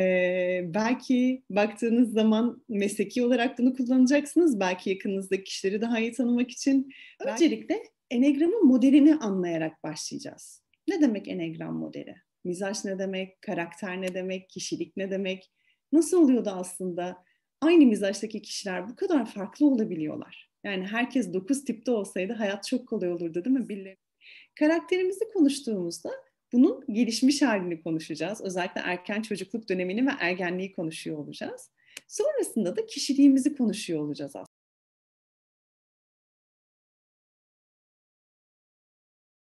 Ee, belki baktığınız zaman mesleki olarak bunu kullanacaksınız. Belki yakınınızdaki kişileri daha iyi tanımak için. Öncelikle enegramın modelini anlayarak başlayacağız. Ne demek enegram modeli? Mizaj ne demek? Karakter ne demek? Kişilik ne demek? Nasıl oluyor da aslında aynı mizaçtaki kişiler bu kadar farklı olabiliyorlar? Yani herkes dokuz tipte olsaydı hayat çok kolay olurdu değil mi? Birileri. Karakterimizi konuştuğumuzda bunun gelişmiş halini konuşacağız. Özellikle erken çocukluk dönemini ve ergenliği konuşuyor olacağız. Sonrasında da kişiliğimizi konuşuyor olacağız aslında.